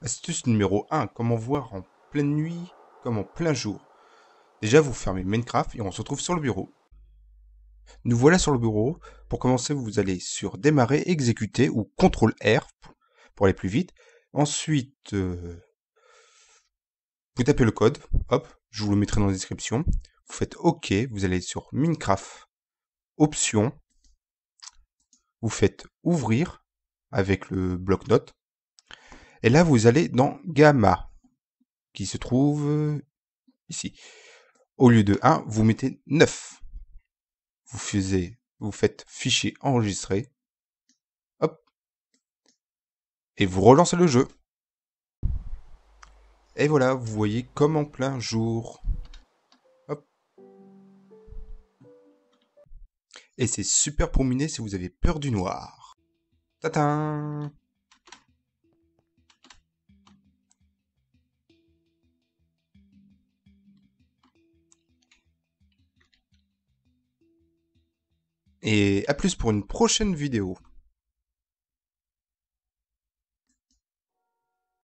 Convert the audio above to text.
Astuce numéro 1, comment voir en pleine nuit comme en plein jour. Déjà, vous fermez Minecraft et on se retrouve sur le bureau. Nous voilà sur le bureau. Pour commencer, vous allez sur Démarrer, Exécuter ou CTRL R pour aller plus vite. Ensuite, euh, vous tapez le code. Hop, je vous le mettrai dans la description. Vous faites OK, vous allez sur Minecraft, Options. Vous faites Ouvrir avec le bloc-notes et là, vous allez dans gamma, qui se trouve euh, ici. Au lieu de 1, vous mettez 9. Vous, vous faites fichier enregistrer. Hop. Et vous relancez le jeu. Et voilà, vous voyez comme en plein jour. Hop. Et c'est super pour miner si vous avez peur du noir. Tatin et à plus pour une prochaine vidéo.